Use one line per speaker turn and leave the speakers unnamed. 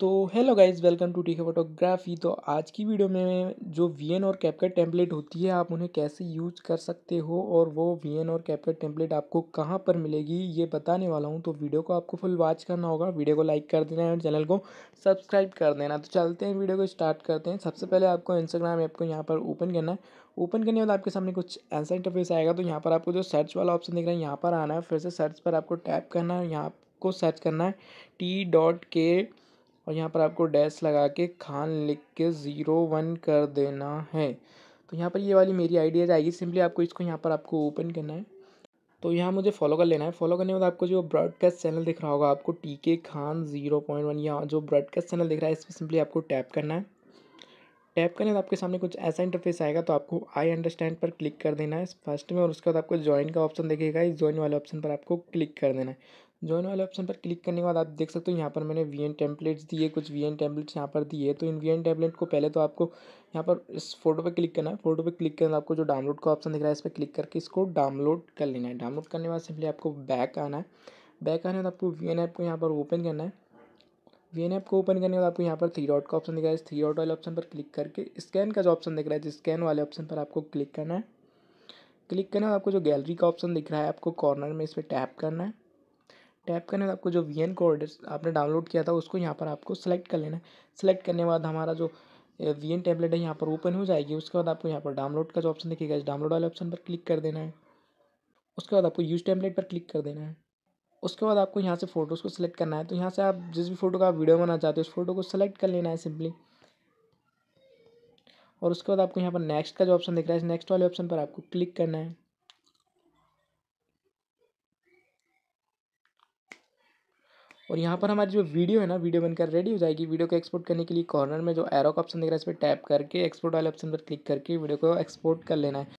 तो hello guys welcome to TK photography तो आज की वीडियो में जो वी और कैपकट टेम्पलेट होती है आप उन्हें कैसे यूज कर सकते हो और वो वी और कैपकट टेम्पलेट आपको कहाँ पर मिलेगी ये बताने वाला हूँ तो वीडियो को आपको फुल वॉच करना होगा वीडियो को लाइक कर देना है और चैनल को सब्सक्राइब कर देना तो चलते हैं वीडियो को स्टार्ट करते हैं सबसे पहले आपको इंस्टाग्राम ऐप को यहाँ पर ओपन करना है ओपन करने के बाद आपके सामने कुछ ऐसा इंटरफेस आएगा तो यहाँ पर आपको जो सर्च वाला ऑप्शन दिख रहा है यहाँ पर आना है फिर से सर्च पर आपको टैप करना है यहाँ को सर्च करना है टी डॉट के और यहाँ पर आपको डैश लगा के खान लिख के ज़ीरो वन कर देना है तो यहाँ पर ये वाली मेरी आइडिया जाएगी सिंपली आपको इसको यहाँ पर आपको ओपन करना है तो यहाँ मुझे फॉलो कर लेना है फॉलो करने के बाद आपको जो ब्रॉडकास्ट चैनल दिख रहा होगा आपको टी के खान जीरो पॉइंट वन या जो ब्रॉडकास्ट चैनल दिख रहा है इस पर सिंपली आपको टैप करना है टैप करने तो आपके सामने कुछ ऐसा इंटरफेस आएगा तो आपको आई अंडरस्टैंड पर क्लिक कर देना है फर्स्ट में और उसके बाद आपको ज्वाइन का ऑप्शन देखेगा इस ज्वाइन वाले ऑप्शन पर आपको क्लिक कर देना है ज्वाइन वाले ऑप्शन पर क्लिक करने के बाद आप देख सकते हो यहाँ पर मैंने वी एन टेम्पलेट्स दिए कुछ वी एन टेम्पलेट्स यहाँ पर दिए तो इन वी एन टेम्पलेट को पहले तो आपको यहाँ पर इस फोटो पर क्लिक करना है फोटो पर क्लिक करना आपको जो डाउनलोड का ऑप्शन दिख रहा है इस पर क्लिक करके इसको डाउनलोड कर लेना है डाउनलोड करने के बाद सिंपली आपको बैक आना है बैक आने के बाद आपको वी एन ऐप को यहाँ पर ओपन करना है वी एन ऐप को ओपन करने के बाद आपको यहाँ पर थ्री डॉट का ऑप्शन दिख रहा है इस थ्री डॉट वाले ऑप्शन पर क्लिक करके स्कैन का जो ऑप्शन दिख रहा है स्कैन वाले ऑप्शन पर आपको क्लिक करना है क्लिक करना आपको जो गैलरी का ऑप्शन दिख रहा है आपको कॉर्नर में इस पर टैप करना है टैप करने आपको जो वी एन कोड आपने डाउनलोड किया था उसको यहाँ पर आपको सेलेक्ट कर लेना है सेलेक्ट करने बाद हमारा जो वी एन टैबलेट है यहाँ पर ओपन हो जाएगी उसके बाद आपको यहाँ पर डाउनलोड का जो ऑप्शन दिखेगा इस डाउनलोड वाले ऑप्शन पर क्लिक कर देना है उसके बाद आपको यूज टैबलेट पर क्लिक कर देना है उसके बाद आपको यहाँ से फ़ोटोज़ को सिलेक्ट करना है तो यहाँ से आप जिस भी फ़ोटो का आप वीडियो बनाना चाहते हो उस फोटो को सिलेक्ट कर लेना है सिंपली और उसके बाद आपको यहाँ पर नेक्स्ट का जो ऑप्शन दिख रहा है इस नेक्स्ट वाले ऑप्शन पर आपको क्लिक करना है और यहाँ पर हमारी जो वीडियो है ना वीडियो बनकर रेडी हो जाएगी वीडियो को एक्सपोर्ट करने के लिए कॉर्नर में जो एरो का ऑप्शन दिख रहा है इस पर टैप करके एक्सपोर्ट वाले ऑप्शन पर क्लिक करके वीडियो को एक्सपोर्ट कर लेना है